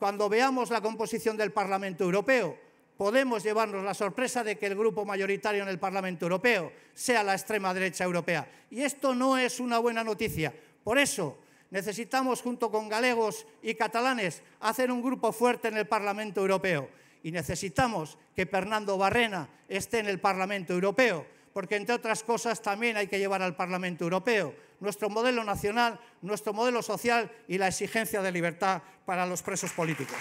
cuando veamos la composición del Parlamento Europeo, podemos llevarnos la sorpresa de que el grupo mayoritario en el Parlamento Europeo sea la extrema derecha europea. Y esto no es una buena noticia. Por eso necesitamos, junto con galegos y catalanes, hacer un grupo fuerte en el Parlamento Europeo. Y necesitamos que Fernando Barrena esté en el Parlamento Europeo porque entre otras cosas también hay que llevar al Parlamento Europeo nuestro modelo nacional, nuestro modelo social y la exigencia de libertad para los presos políticos.